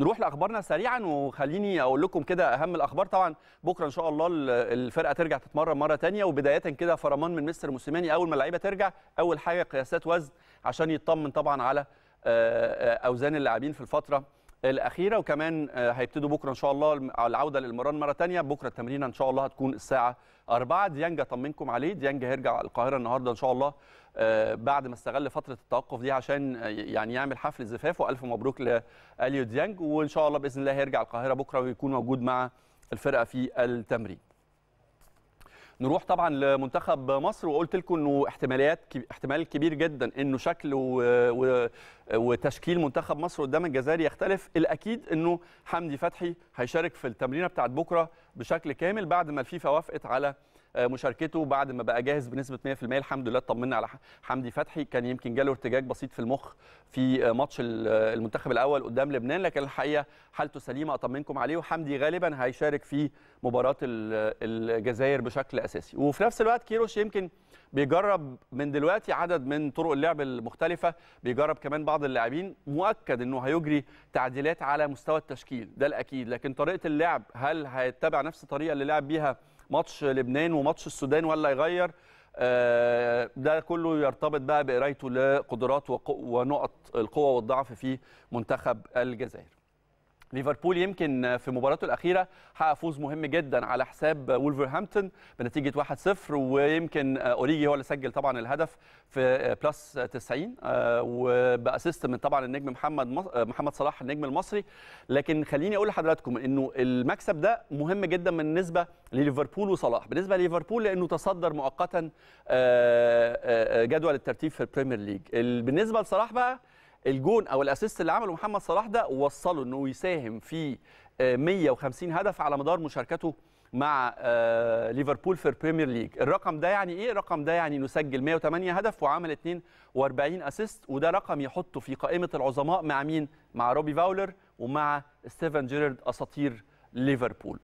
نروح لاخبارنا سريعا وخليني اقول لكم كده اهم الاخبار طبعا بكره ان شاء الله الفرقه ترجع تتمرن مره ثانيه وبدايه كده فرمان من مستر موسيماني اول ما اللعيبه ترجع اول حاجه قياسات وزن عشان يطمن طبعا على آه، آه، اوزان اللاعبين في الفتره الاخيره وكمان آه، هيبتدوا بكره ان شاء الله العوده للمران مره ثانيه بكره التمرين ان شاء الله هتكون الساعه 4 ديانج اطمنكم عليه ديانج هيرجع القاهره النهارده ان شاء الله آه، بعد ما استغل فتره التوقف دي عشان آه، يعني يعمل حفل زفاف والف مبروك لاليو ديانج وان شاء الله باذن الله هيرجع القاهره بكره ويكون موجود مع الفرقه في التمرين نروح طبعا لمنتخب مصر وقلت لكم انه احتماليات احتمال كبير جدا انه شكل و... و... وتشكيل منتخب مصر قدام الجزائر يختلف الاكيد انه حمدي فتحي هيشارك في التمرينه بتاعت بكره بشكل كامل بعد ما الفيفا وافقت على آه، مشاركته بعد ما بقى جاهز بنسبه 100% الحمد لله اطمنا على حمدي فتحي كان يمكن جاله ارتجاج بسيط في المخ في آه، ماتش آه، المنتخب الاول قدام لبنان لكن الحقيقه حالته سليمه اطمنكم عليه وحمدي غالبا هيشارك في مباراه الجزائر بشكل اساسي وفي نفس الوقت كيروش يمكن بيجرب من دلوقتي عدد من طرق اللعب المختلفه بيجرب كمان بعض اللاعبين مؤكد انه هيجري تعديلات على مستوى التشكيل ده الاكيد لكن طريقه اللعب هل هيتبع نفس الطريقه اللي لعب بيها ماتش لبنان وماتش السودان ولا يغير آه، ده كله يرتبط بقى بقرايته لقدرات ونقط القوه والضعف في منتخب الجزائر ليفربول يمكن في مباراته الاخيره حقق فوز مهم جدا على حساب وولفرهامبتون بنتيجه 1-0 ويمكن اوريجي هو اللي سجل طبعا الهدف في بلس 90 آه، وباسيست من طبعا النجم محمد آه، محمد صلاح النجم المصري لكن خليني اقول لحضراتكم انه المكسب ده مهم جدا بالنسبه لليفربول وصلاح بالنسبه لليفربول لانه تصدر مؤقتا آه، جدول الترتيب في البريمير ليج بالنسبه لصلاح بقى الجون او الاسيست اللي عمله محمد صلاح ده وصله انه يساهم في 150 آه، هدف على مدار مشاركته مع آه، ليفربول في البريمير ليج الرقم ده يعني ايه الرقم ده يعني نسجل 108 هدف وعمل 42 اسيست وده رقم يحطه في قائمه العظماء مع مين مع روبي فاولر ومع ستيفن جيرارد اساطير ليفربول